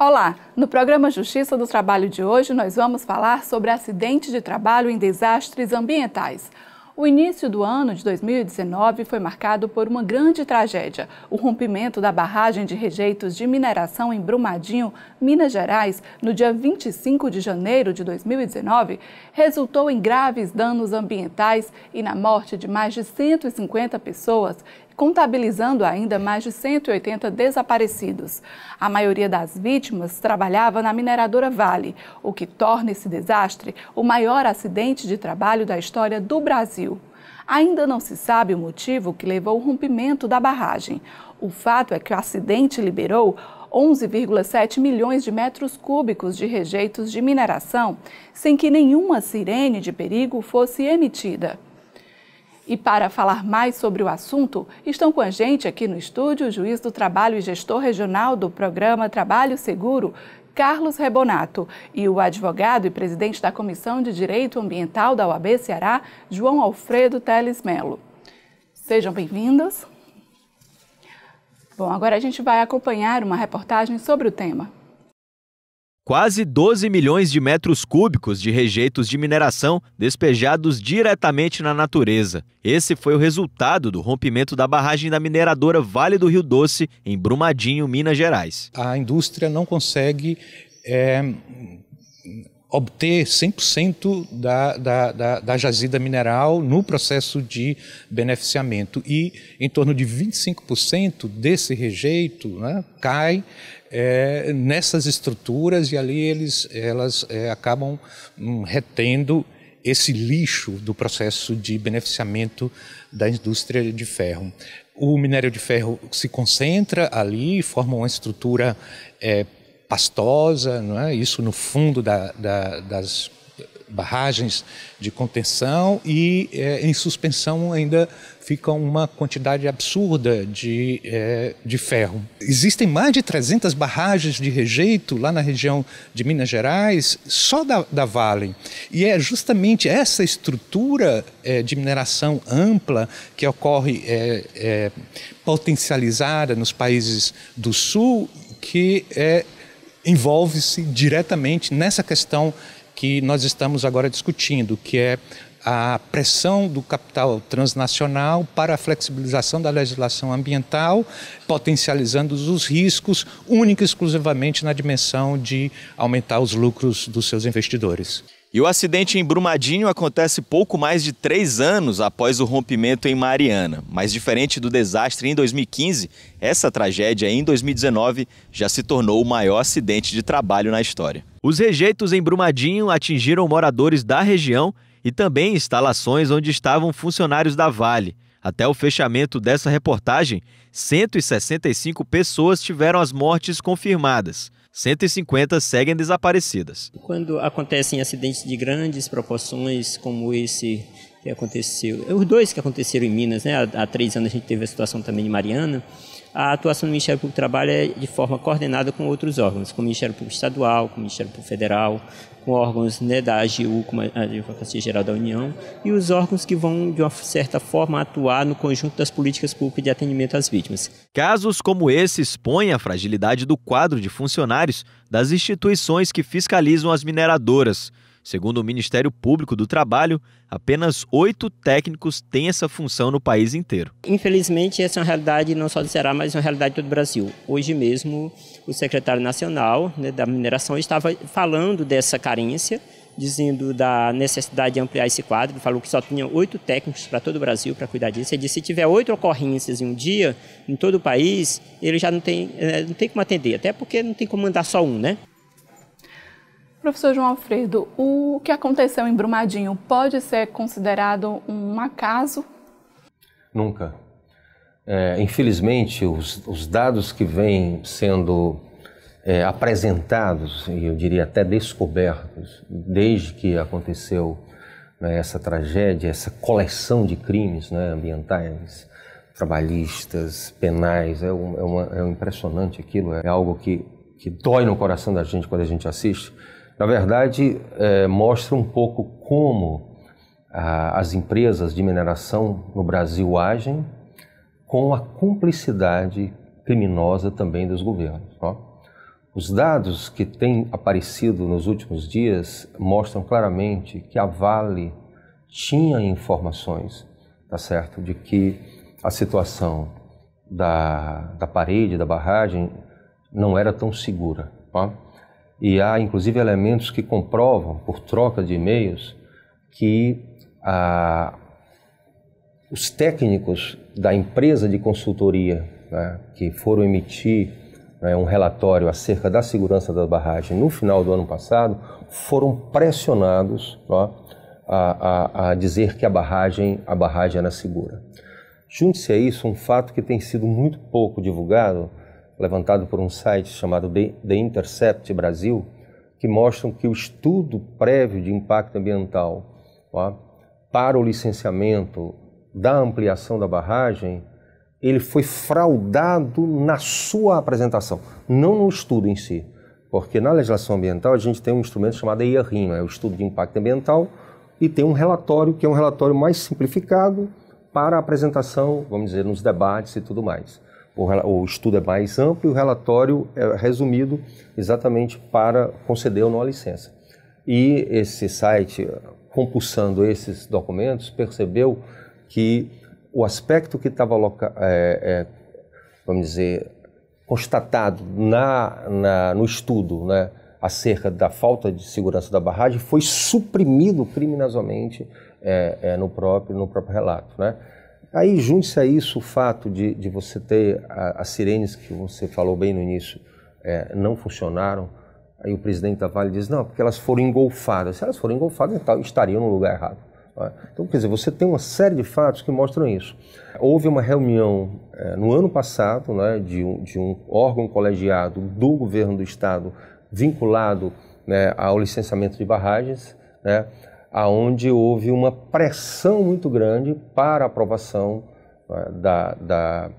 Olá! No programa Justiça do Trabalho de hoje, nós vamos falar sobre acidentes de trabalho em desastres ambientais. O início do ano de 2019 foi marcado por uma grande tragédia. O rompimento da barragem de rejeitos de mineração em Brumadinho, Minas Gerais, no dia 25 de janeiro de 2019, resultou em graves danos ambientais e na morte de mais de 150 pessoas contabilizando ainda mais de 180 desaparecidos. A maioria das vítimas trabalhava na mineradora Vale, o que torna esse desastre o maior acidente de trabalho da história do Brasil. Ainda não se sabe o motivo que levou o rompimento da barragem. O fato é que o acidente liberou 11,7 milhões de metros cúbicos de rejeitos de mineração, sem que nenhuma sirene de perigo fosse emitida. E para falar mais sobre o assunto, estão com a gente aqui no estúdio o juiz do trabalho e gestor regional do programa Trabalho Seguro, Carlos Rebonato, e o advogado e presidente da Comissão de Direito Ambiental da OAB Ceará, João Alfredo Teles Melo. Sejam bem-vindos. Bom, agora a gente vai acompanhar uma reportagem sobre o tema quase 12 milhões de metros cúbicos de rejeitos de mineração despejados diretamente na natureza. Esse foi o resultado do rompimento da barragem da mineradora Vale do Rio Doce, em Brumadinho, Minas Gerais. A indústria não consegue. É obter 100% da, da, da, da jazida mineral no processo de beneficiamento. E em torno de 25% desse rejeito né, cai é, nessas estruturas e ali eles, elas é, acabam hum, retendo esse lixo do processo de beneficiamento da indústria de ferro. O minério de ferro se concentra ali, forma uma estrutura é, pastosa, não é? isso no fundo da, da, das barragens de contenção e é, em suspensão ainda fica uma quantidade absurda de, é, de ferro. Existem mais de 300 barragens de rejeito lá na região de Minas Gerais, só da, da Vale. E é justamente essa estrutura é, de mineração ampla que ocorre é, é, potencializada nos países do Sul que é envolve-se diretamente nessa questão que nós estamos agora discutindo, que é a pressão do capital transnacional para a flexibilização da legislação ambiental, potencializando os riscos única e exclusivamente na dimensão de aumentar os lucros dos seus investidores. E o acidente em Brumadinho acontece pouco mais de três anos após o rompimento em Mariana. Mas diferente do desastre em 2015, essa tragédia em 2019 já se tornou o maior acidente de trabalho na história. Os rejeitos em Brumadinho atingiram moradores da região e também instalações onde estavam funcionários da Vale. Até o fechamento dessa reportagem, 165 pessoas tiveram as mortes confirmadas. 150 seguem desaparecidas. Quando acontecem acidentes de grandes proporções, como esse que aconteceu, os dois que aconteceram em Minas, né? Há, há três anos a gente teve a situação também de Mariana a atuação do Ministério Público do Trabalho é de forma coordenada com outros órgãos, com o Ministério Público Estadual, com o Ministério Público Federal, com órgãos né, da AGU, como a Advocacia Geral da União, e os órgãos que vão, de uma certa forma, atuar no conjunto das políticas públicas de atendimento às vítimas. Casos como esse expõem a fragilidade do quadro de funcionários das instituições que fiscalizam as mineradoras. Segundo o Ministério Público do Trabalho, apenas oito técnicos têm essa função no país inteiro. Infelizmente, essa é uma realidade não só do Ceará, mas uma realidade de todo o Brasil. Hoje mesmo, o secretário nacional né, da mineração estava falando dessa carência, dizendo da necessidade de ampliar esse quadro. Ele falou que só tinha oito técnicos para todo o Brasil para cuidar disso. Ele disse se tiver oito ocorrências em um dia, em todo o país, ele já não tem, eh, não tem como atender, até porque não tem como mandar só um, né? Professor João Alfredo, o que aconteceu em Brumadinho pode ser considerado um acaso? Nunca. É, infelizmente, os, os, dados que vêm sendo é, apresentados, e eu diria até descobertos, desde que aconteceu né, essa tragédia, essa coleção de crimes né, ambientais, trabalhistas, penais, é, um, é, uma, é um impressionante aquilo, é algo que, que dói no coração da gente quando a gente assiste. Na verdade, é, mostra um pouco como a, as empresas de mineração no Brasil agem com a cumplicidade criminosa também dos governos. Ó. Os dados que têm aparecido nos últimos dias mostram claramente que a Vale tinha informações, tá certo, de que a situação da, da parede, da barragem, não era tão segura e há inclusive elementos que comprovam, por troca de e-mails, que ah, os técnicos da empresa de consultoria né, que foram emitir né, um relatório acerca da segurança da barragem no final do ano passado foram pressionados ó, a, a, a, dizer que a barragem, a barragem era segura. Junte-se a isso um fato que tem sido muito pouco divulgado, levantado por um site chamado The Intercept Brasil, que mostram que o estudo prévio de impacto ambiental para o licenciamento da ampliação da barragem, ele foi fraudado na sua apresentação, não no estudo em si. Porque na legislação ambiental a gente tem um instrumento chamado IRIM, é o estudo de impacto ambiental, e tem um relatório que é um relatório mais simplificado para a apresentação, vamos dizer, nos debates e tudo mais o, estudo é mais amplo e o relatório é resumido exatamente para conceder ou não a licença. E esse site, compulsando esses documentos, percebeu que o aspecto que estava, é, é, vamos dizer, constatado na, na, no estudo né, acerca da falta de segurança da barragem foi suprimido criminosamente é, é no, próprio, no próprio relato. Né? Aí junte-se a isso o fato de, de você ter as sirenes que você falou bem no início é, não funcionaram. Aí o presidente da Vale diz, não, porque elas foram engolfadas. Se elas foram engolfadas, então estariam no lugar errado. É? Então, quer dizer, você tem uma série de fatos que mostram isso. Houve uma reunião é, no ano passado né, de, um, de um órgão colegiado do governo do estado vinculado né, ao licenciamento de barragens. Né, aonde houve uma pressão muito grande para a aprovação é, da, da,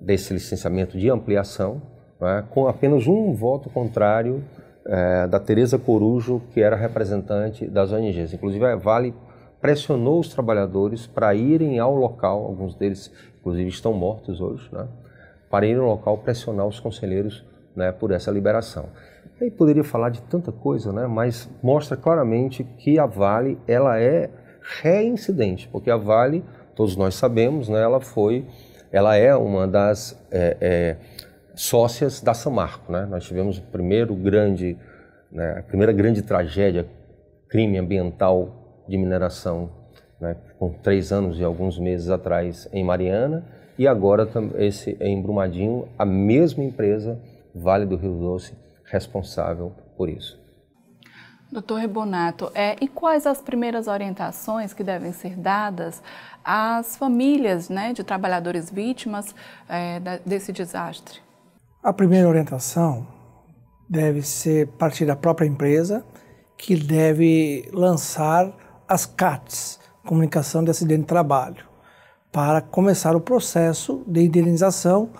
desse licenciamento de ampliação, é, com apenas um voto contrário é, da Tereza Corujo, que era representante das ONGs. Inclusive, a Vale pressionou os trabalhadores para irem ao local, alguns deles, inclusive, estão mortos hoje, né, para irem ao local pressionar os conselheiros né, por essa liberação. Aí poderia falar de tanta coisa, né? mas mostra claramente que a Vale ela é reincidente, porque a Vale, todos nós sabemos, né? ela foi, ela é uma das é, é, sócias da Samarco. Né? Nós tivemos o primeiro grande, né? a primeira grande tragédia, crime ambiental de mineração, né? com três anos e alguns meses atrás em Mariana, e agora esse em Brumadinho, a mesma empresa, Vale do Rio Doce, responsável por isso. Doutor Rebonato, é, e quais as primeiras orientações que devem ser dadas às famílias né, de trabalhadores vítimas é, desse desastre? A primeira orientação deve ser partir da própria empresa, que deve lançar as CATs, Comunicação de Acidente de Trabalho, para começar o processo de indenização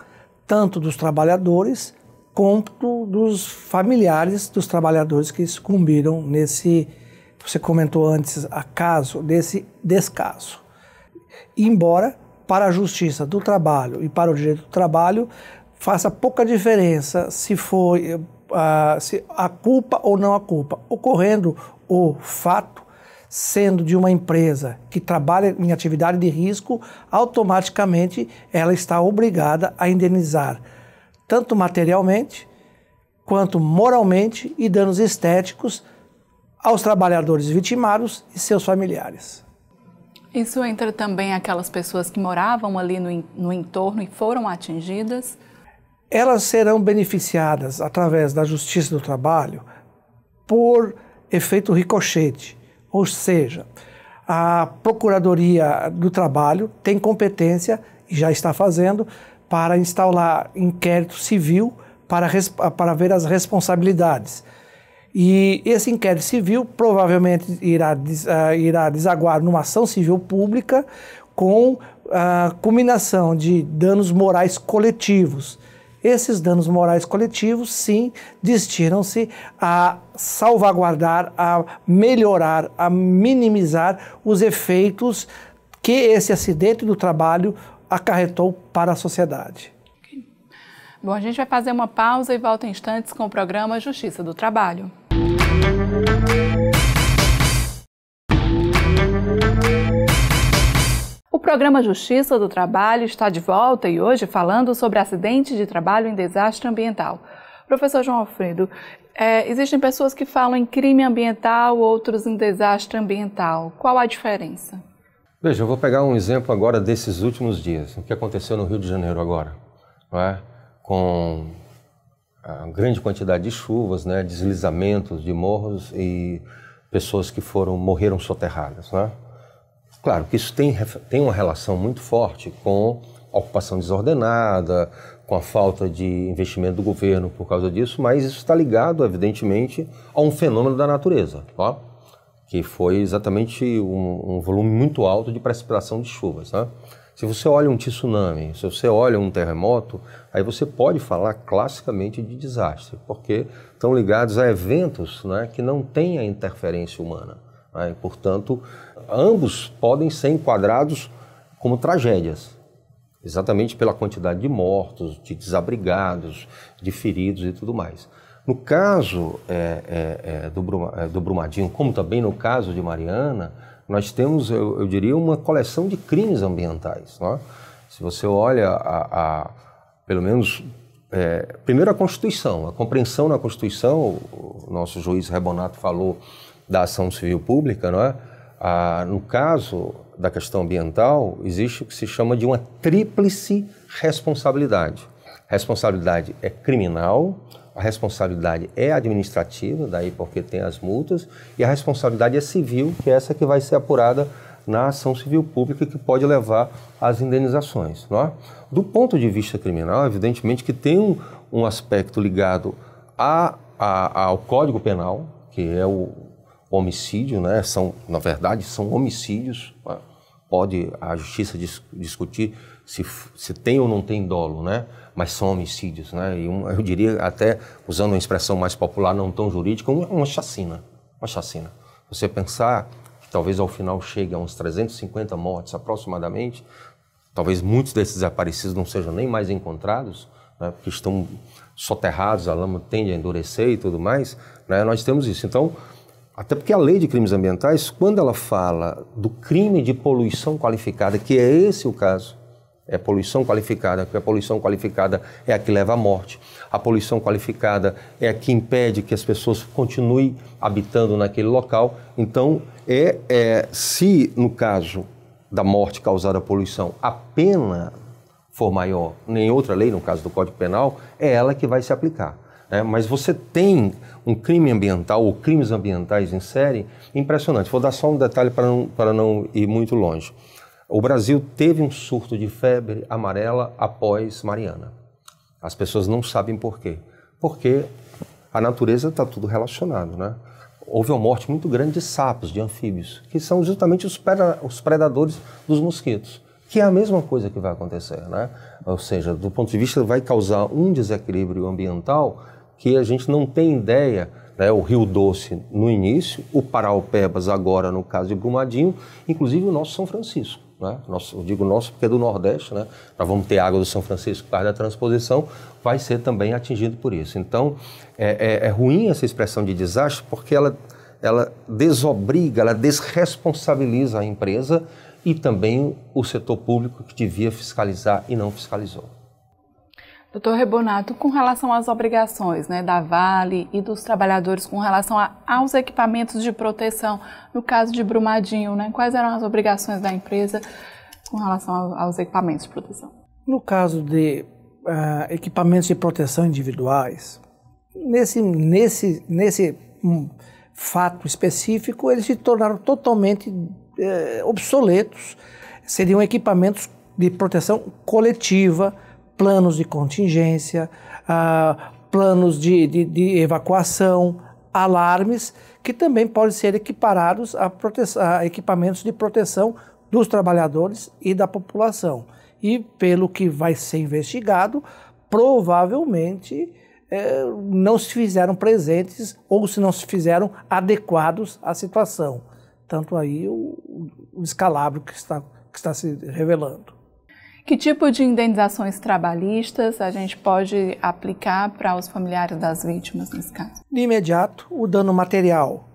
tanto dos trabalhadores conto dos familiares dos trabalhadores que sucumbiram nesse, você comentou antes, acaso, desse descaso. Embora para a justiça do trabalho e para o direito do trabalho faça pouca diferença se foi uh, se a culpa ou não a culpa. Ocorrendo o fato, sendo de uma empresa que trabalha em atividade de risco, automaticamente ela está obrigada a indenizar tanto materialmente quanto moralmente e danos estéticos aos trabalhadores vitimados e seus familiares. Isso entra também aquelas pessoas que moravam ali no, no entorno e foram atingidas? Elas serão beneficiadas através da Justiça do Trabalho por efeito ricochete, ou seja, a Procuradoria do Trabalho tem competência, e já está fazendo, para instaurar inquérito civil para, para ver as responsabilidades. E esse inquérito civil provavelmente irá, uh, irá desaguar numa ação civil pública com a uh, culminação de danos morais coletivos. Esses danos morais coletivos, sim, destinam-se a salvaguardar, a melhorar, a minimizar os efeitos que esse acidente do trabalho acarretou para a sociedade. Bom, a gente vai fazer uma pausa e volta em instantes com o programa Justiça do Trabalho. O programa Justiça do Trabalho está de volta e hoje falando sobre acidente de trabalho em desastre ambiental. Professor João Alfredo, é, existem pessoas que falam em crime ambiental, outros em desastre ambiental. Qual a diferença? Veja, eu vou pegar um exemplo agora desses últimos dias, o que aconteceu no Rio de Janeiro agora, não é? com a grande quantidade de chuvas, né? deslizamentos de morros e pessoas que foram morreram soterradas. é? Claro que isso tem, tem uma relação muito forte com a ocupação desordenada, com a falta de investimento do governo por causa disso, mas isso está ligado, evidentemente, a um fenômeno da natureza. Ó. Tá? que foi exatamente um, um volume muito alto de precipitação de chuvas. Né? Se você olha um tsunami, se você olha um terremoto, aí você pode falar classicamente de desastre, porque estão ligados a eventos né, que não têm a interferência humana. Né? E, portanto, ambos podem ser enquadrados como tragédias, exatamente pela quantidade de mortos, de desabrigados, de feridos e tudo mais. No caso é, é, é do, Bruma, é, do, Brumadinho, como também no caso de Mariana, nós temos, eu, eu diria, uma coleção de crimes ambientais. É? Se você olha, a, a pelo menos é, primeiro a Constituição, a compreensão na Constituição, o nosso juiz Rebonato falou da ação civil pública, não é? no caso da questão ambiental, existe o que se chama de uma tríplice responsabilidade responsabilidade é criminal, a responsabilidade é administrativa, daí porque tem as multas, e a responsabilidade é civil, que é essa que vai ser apurada na ação civil pública que pode levar às indenizações. Não é? Do ponto de vista criminal, evidentemente que tem um, um aspecto ligado a, a, ao Código Penal, que é o homicídio, né? são, na verdade, são homicídios. É? Pode a justiça dis, discutir se, se tem ou não tem dolo, né? mas são homicídios, né? E um, eu diria até usando uma expressão mais popular, não tão jurídica, uma chacina, uma chacina. Você pensar que talvez ao final chegue a uns 350 mortes aproximadamente, talvez muitos desses desaparecidos não sejam nem mais encontrados, né? porque estão soterrados, a lama tende a endurecer e tudo mais, né? Nós temos isso. Então, até porque a lei de crimes ambientais, quando ela fala do crime de poluição qualificada, que é esse o caso, é poluição qualificada, porque a poluição qualificada é a que leva à morte. A poluição qualificada é a que impede que as pessoas continuem habitando naquele local. Então, é, é se no caso da morte causada à poluição a pena for maior, nem outra lei, no caso do Código Penal, é ela que vai se aplicar. Né? Mas você tem um crime ambiental ou crimes ambientais em série impressionante. Vou dar só um detalhe para não, para não ir muito longe. O Brasil teve um surto de febre amarela após Mariana. As pessoas não sabem por quê. Porque a natureza está tudo relacionado, né? Houve uma morte muito grande de sapos, de anfíbios, que são justamente os predadores dos mosquitos, que é a mesma coisa que vai acontecer, né? Ou seja, do ponto de vista vai causar um desequilíbrio ambiental que a gente não tem ideia né, o Rio Doce no início, o Paraupebas agora no caso de Brumadinho, inclusive o nosso São Francisco né? Nosso, eu digo nosso porque é do Nordeste, né? Nós vamos ter água do São Francisco por causa da transposição, vai ser também atingido por isso. Então, é, é, é ruim essa expressão de desastre porque ela, ela desobriga, ela desresponsabiliza a empresa e também o setor público que devia fiscalizar e não fiscalizou. Doutor Rebonato, com relação às obrigações né, da Vale e dos trabalhadores com relação a, aos equipamentos de proteção, no caso de Brumadinho, né, quais eram as obrigações da empresa com relação aos equipamentos de proteção? No caso de uh, equipamentos de proteção individuais, nesse, nesse, nesse um, fato específico, eles se tornaram totalmente uh, obsoletos. Seriam equipamentos de proteção coletiva, planos de contingência, ah, planos de, de, de, evacuação, alarmes, que também podem ser equiparados a, a equipamentos de proteção dos trabalhadores e da população. E pelo que vai ser investigado, provavelmente eh, não se fizeram presentes ou se não se fizeram adequados à situação. Tanto aí o, o descalabro que está, que está se revelando. Que tipo de indenizações trabalhistas a gente pode aplicar para os familiares das vítimas nesse caso? De imediato, o dano material,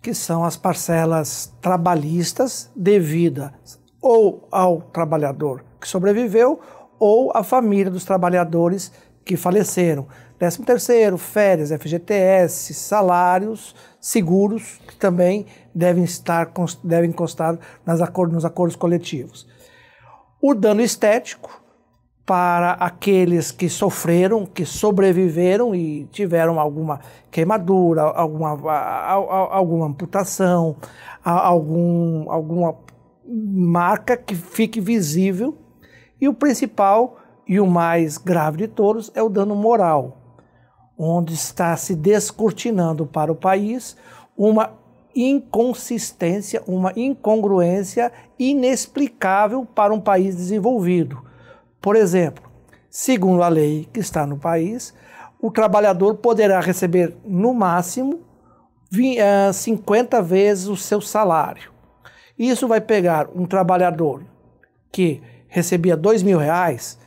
que são as parcelas trabalhistas devidas ou ao trabalhador que sobreviveu ou à família dos trabalhadores que faleceram. 13 terceiro, férias, FGTS, salários, seguros, que também devem, estar, devem constar nas nos acordos coletivos o dano estético para aqueles que sofreram, que sobreviveram e tiveram alguma queimadura, alguma, alguma amputação, algum, alguma marca que fique visível. E o principal e o mais grave de todos é o dano moral, onde está se descortinando para o país uma inconsistência, uma incongruência inexplicável para um país desenvolvido. Por exemplo, segundo a lei que está no país, o trabalhador poderá receber no máximo 50 eh, vezes o seu salário. Isso vai pegar um trabalhador que recebia dois mil reais,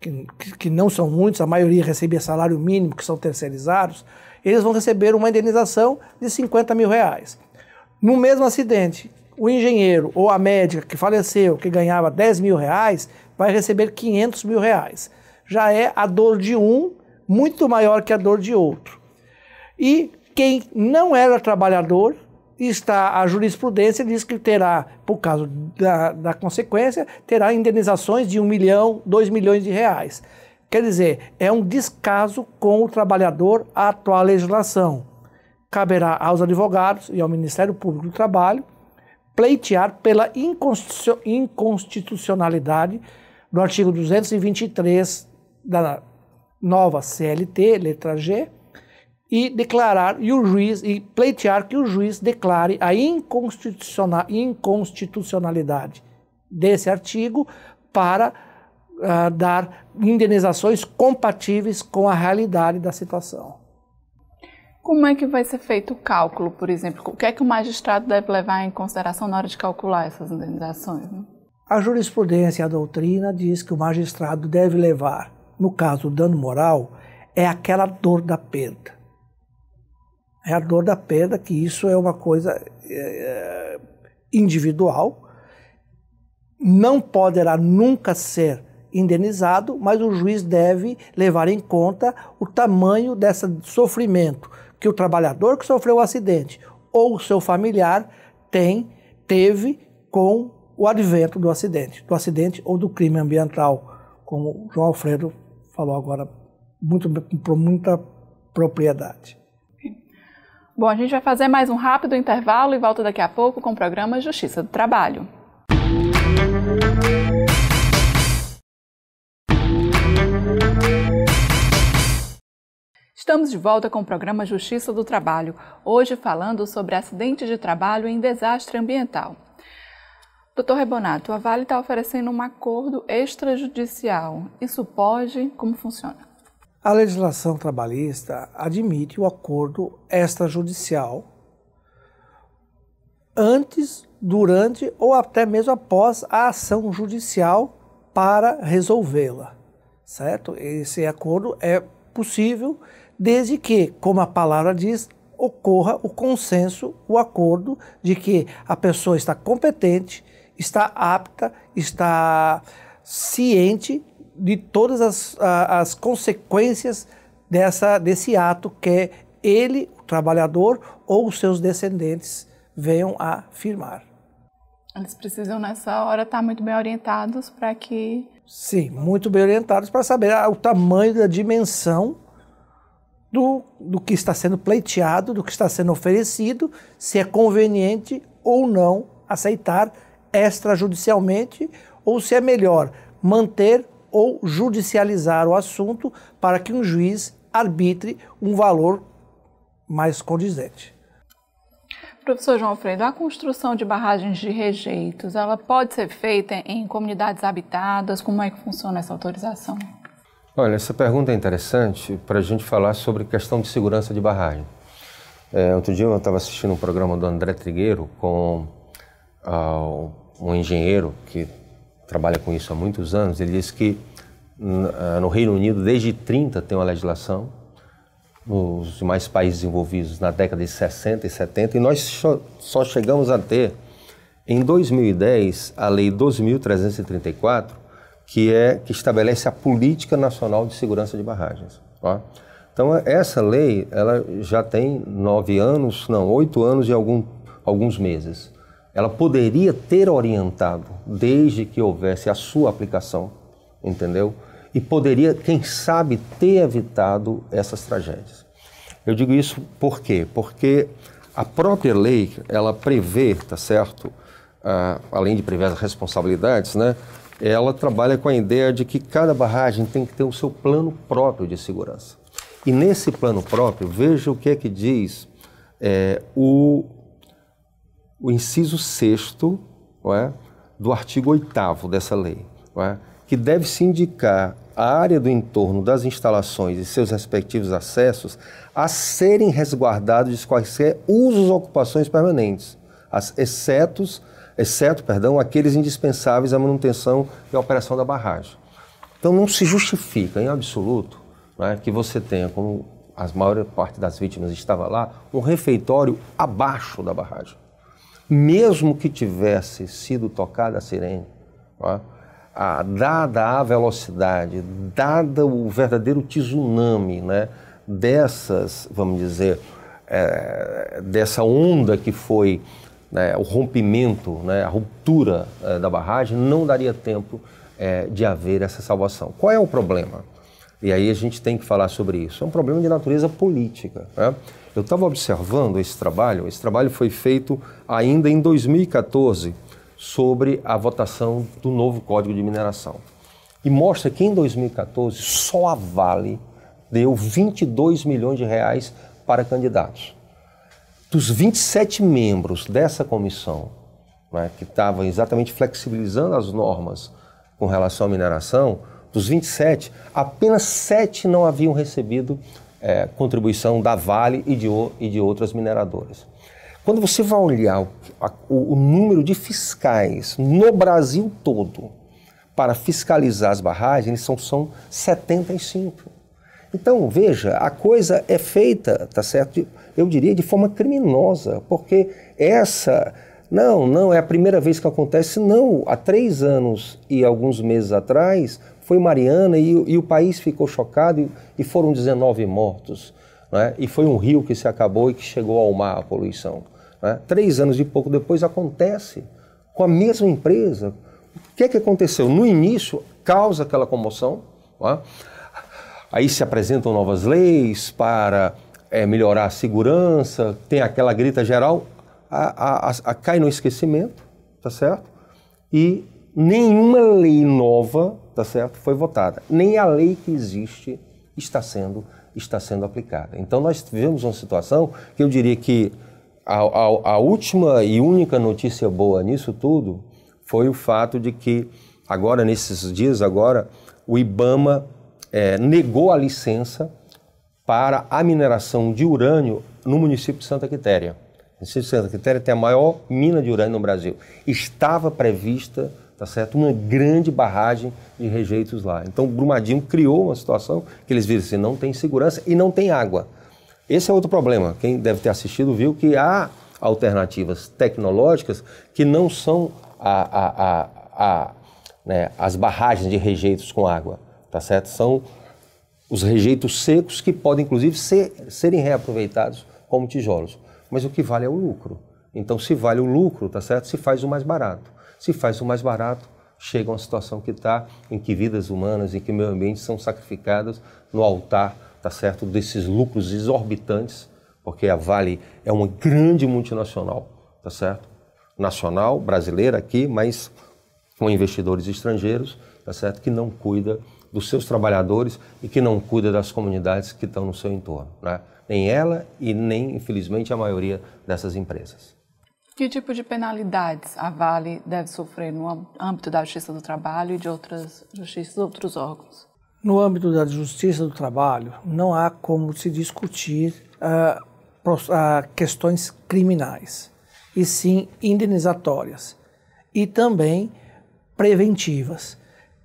que, que não são muitos, a maioria recebia salário mínimo, que são terceirizados, eles vão receber uma indenização de 50 mil reais. No mesmo acidente, o engenheiro ou a médica que faleceu, que ganhava 10 mil reais, vai receber 500 mil reais. Já é a dor de um muito maior que a dor de outro. E quem não era trabalhador, está a jurisprudência diz que terá, por causa da, da consequência, terá indenizações de 1 um milhão, 2 milhões de reais. Quer dizer, é um descaso com o trabalhador a atual legislação caberá aos advogados e ao Ministério Público do Trabalho pleitear pela inconstitucionalidade do artigo 223 da nova CLT, letra G, e declarar e o juiz e pleitear que o juiz declare a inconstitucionalidade desse artigo para uh, dar indenizações compatíveis com a realidade da situação. Como é que vai ser feito o cálculo, por exemplo? O que é que o magistrado deve levar em consideração na hora de calcular essas indenizações? Né? A jurisprudência, a doutrina diz que o magistrado deve levar, no caso do dano moral, é aquela dor da perda. É a dor da perda, que isso é uma coisa é, é individual, não poderá nunca ser indenizado, mas o juiz deve levar em conta o tamanho desse sofrimento que o trabalhador que sofreu o acidente ou o seu familiar tem, teve com o advento do acidente, do acidente ou do crime ambiental, como o João Alfredo falou agora muito, com muita propriedade. Bom, a gente vai fazer mais um rápido intervalo e volta daqui a pouco com o programa Justiça do Trabalho. Estamos de volta com o programa Justiça do Trabalho, hoje falando sobre acidente de trabalho em desastre ambiental. Doutor Rebonato, a Vale está oferecendo um acordo extrajudicial. Isso pode? Como funciona? A legislação trabalhista admite o acordo extrajudicial antes, durante ou até mesmo após a ação judicial para resolvê-la, certo? Esse acordo é possível desde que, como a palavra diz, ocorra o consenso, o acordo de que a pessoa está competente, está apta, está ciente de todas as, as consequências dessa, desse ato que ele, o trabalhador ou os seus descendentes venham a firmar. Eles precisam nessa hora estar muito bem orientados para que. Sim, muito bem orientados para saber o tamanho da dimensão do, do que está sendo pleiteado, do que está sendo oferecido, se é conveniente ou não aceitar extrajudicialmente ou se é melhor manter ou judicializar o assunto para que um juiz arbitre um valor mais condizente. Professor João Alfredo, a construção de barragens de rejeitos, ela pode ser feita em comunidades habitadas? Como é que funciona essa autorização? Olha, essa pergunta é interessante para a gente falar sobre questão de segurança de barragem. É, outro dia eu estava assistindo um programa do André Trigueiro com uh, um engenheiro que trabalha com isso há muitos anos. Ele disse que ah, no Reino Unido, desde 30 tem uma legislação, nos demais países envolvidos na década de 60 e 70, e nós só chegamos a ter, em 2010, a Lei 12.334, que é que estabelece a política nacional de segurança de barragens. Tá? Então essa lei ela já tem nove anos, não oito anos e algum, alguns meses. Ela poderia ter orientado desde que houvesse a sua aplicação, entendeu? E poderia, quem sabe, ter evitado essas tragédias. Eu digo isso por quê? Porque a própria lei ela prevê, tá certo? Ah, além de prever as responsabilidades, né? ela trabalha com a ideia de que cada barragem tem que ter o seu plano próprio de segurança. E nesse plano próprio, veja o que é que diz é, o, o inciso 6 é, do artigo 8 dessa lei, é, que deve-se indicar a área do entorno das instalações e seus respectivos acessos a serem resguardados de quaisquer usos ou ocupações permanentes, as, excetos exceto, perdão, aqueles indispensáveis à manutenção e à operação da barragem. Então não se justifica em absoluto né, que você tenha, como a maior parte das vítimas estava lá, um refeitório abaixo da barragem. Mesmo que tivesse sido tocada a sirene, né, a, dada a velocidade, dada o verdadeiro tsunami né, dessas, vamos dizer, é, dessa onda que foi né, o rompimento, né, a ruptura eh, da barragem, não daria tempo eh, de haver essa salvação. Qual é o problema? E aí a gente tem que falar sobre isso. É um problema de natureza política. Né? Eu estava observando esse trabalho, esse trabalho foi feito ainda em 2014 sobre a votação do novo Código de Mineração. E mostra que em 2014 só a Vale deu 22 milhões de reais para candidatos dos 27 membros dessa comissão, né, que estava exatamente flexibilizando as normas com relação à mineração, dos 27, apenas 7 não haviam recebido é, contribuição da Vale e de, e de outras mineradoras. Quando você vai olhar o, o, número de fiscais no Brasil todo para fiscalizar as barragens, eles são, são 75. Então, veja, a coisa é feita, tá certo? De, eu diria, de forma criminosa, porque essa. Não, não, é a primeira vez que acontece. Não, há três anos e alguns meses atrás foi Mariana e, e o país ficou chocado e, e foram 19 mortos. Né? E foi um rio que se acabou e que chegou ao mar a poluição. Né? Três anos e pouco depois acontece com a mesma empresa. O que é que aconteceu? No início, causa aquela comoção. Né? Aí se apresentam novas leis para é, melhorar a segurança, tem aquela grita geral, a, a, a, cai no esquecimento, tá certo? E nenhuma lei nova, tá certo, foi votada. Nem a lei que existe está sendo, está sendo aplicada. Então nós tivemos uma situação que eu diria que a, a última e única notícia boa nisso tudo foi o fato de que agora, nesses dias agora, o IBAMA é, negou a licença para a mineração de urânio no município de Santa Quitéria. O município de Santa Quitéria tem a maior mina de urânio no Brasil. Estava prevista tá certo? Uma grande barragem de rejeitos lá. Então, Brumadinho criou uma situação que eles viram assim, não tem segurança e não tem água. Esse é outro problema. Quem deve ter assistido viu que há alternativas tecnológicas que não são a, a, a, a né, as barragens de rejeitos com água, tá certo? São os rejeitos secos que podem inclusive ser, serem reaproveitados como tijolos. Mas o que vale é o lucro. Então, se vale o lucro, tá certo? Se faz o mais barato. Se faz o mais barato, chega a uma situação que está em que vidas humanas, em que o meio ambiente são sacrificadas no altar, tá certo? Desses lucros exorbitantes, porque a Vale é uma grande multinacional, tá certo? Nacional, brasileira aqui, mas com investidores estrangeiros, tá certo? Que não cuida dos seus trabalhadores e que não cuida das comunidades que estão no seu entorno. Né? Nem ela e nem, infelizmente, a maioria dessas empresas. Que tipo de penalidades a Vale deve sofrer no âmbito da Justiça do Trabalho e de outras justiças, outros órgãos? No âmbito da Justiça do Trabalho, não há como se discutir ah, ah, questões criminais, e sim indenizatórias, e também preventivas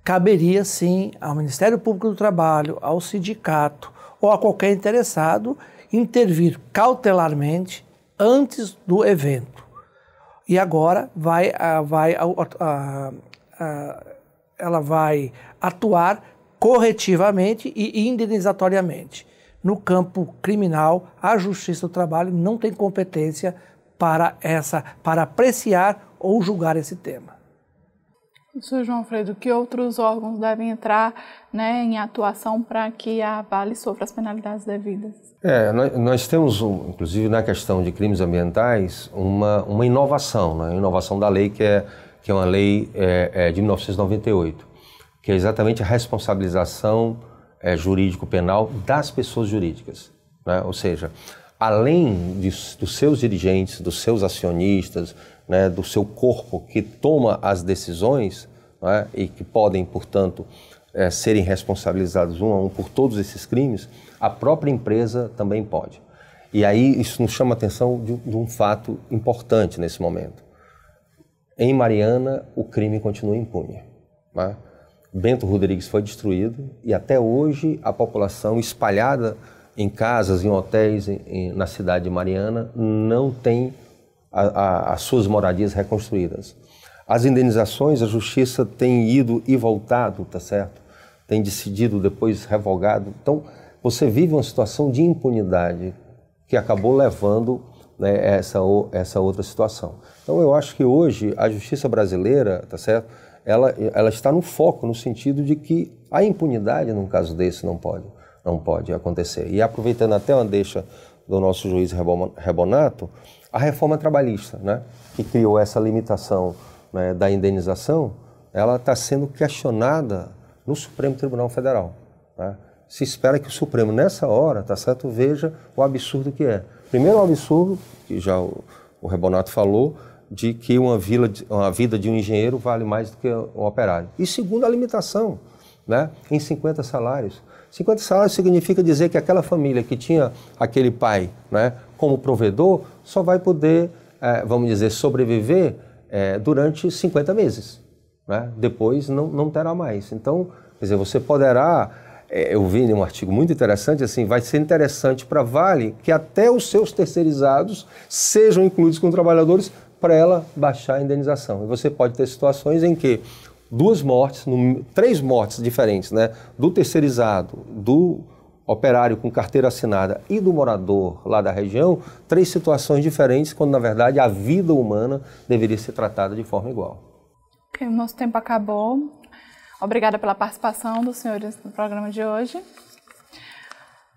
caberia sim ao Ministério Público do Trabalho, ao sindicato ou a qualquer interessado intervir cautelarmente antes do evento. E agora vai, vai, ela vai atuar corretivamente e indenizatoriamente. No campo criminal, a Justiça do Trabalho não tem competência para essa, para apreciar ou julgar esse tema. Professor João Alfredo, que outros órgãos devem entrar né, em atuação para que a Vale sofra as penalidades devidas? É, nós, nós temos, um, inclusive na questão de crimes ambientais, uma, uma inovação, né? inovação da lei que é, que é uma lei é, é de 1998, que é exatamente a responsabilização é, jurídico-penal das pessoas jurídicas. Né? Ou seja, além de, dos seus dirigentes, dos seus acionistas, né, do seu corpo que toma as decisões, é? e que podem, portanto, é, serem responsabilizados um a um por todos esses crimes, a própria empresa também pode. E aí isso nos chama a atenção de, de um fato importante nesse momento. Em Mariana, o crime continua impune. É? Bento Rodrigues foi destruído e até hoje a população espalhada em casas, em hotéis em, em, na cidade de Mariana não tem as suas moradias reconstruídas. As indenizações, a justiça tem ido e voltado, tá certo? Tem decidido, depois revogado. Então, você vive uma situação de impunidade que acabou levando né, essa, essa outra situação. Então, eu acho que hoje a justiça brasileira, tá certo? Ela, ela está no foco, no sentido de que a impunidade num caso desse não pode, não pode acontecer. E aproveitando até uma deixa do nosso juiz Rebonato, a reforma trabalhista, né, que criou essa limitação né, da indenização, ela está sendo questionada no Supremo Tribunal Federal. Né? Se espera que o Supremo, nessa hora, tá certo, veja o absurdo que é. Primeiro, o é absurdo, que já o, o Rebonato falou, de que uma, vila, uma vida de um engenheiro vale mais do que um operário. E segundo, a limitação né, em 50 salários. 50 salários significa dizer que aquela família que tinha aquele pai né, como provedor só vai poder, é, vamos dizer, sobreviver é, durante 50 meses. Né? Depois não, não terá mais. Então, quer dizer, você poderá. É, eu vi um artigo muito interessante, assim, vai ser interessante para Vale que até os seus terceirizados sejam incluídos como trabalhadores para ela baixar a indenização. E você pode ter situações em que duas mortes, três mortes diferentes, né? Do terceirizado, do operário com carteira assinada e do morador lá da região, três situações diferentes, quando na verdade a vida humana deveria ser tratada de forma igual. Ok, o nosso tempo acabou. Obrigada pela participação dos senhores no programa de hoje.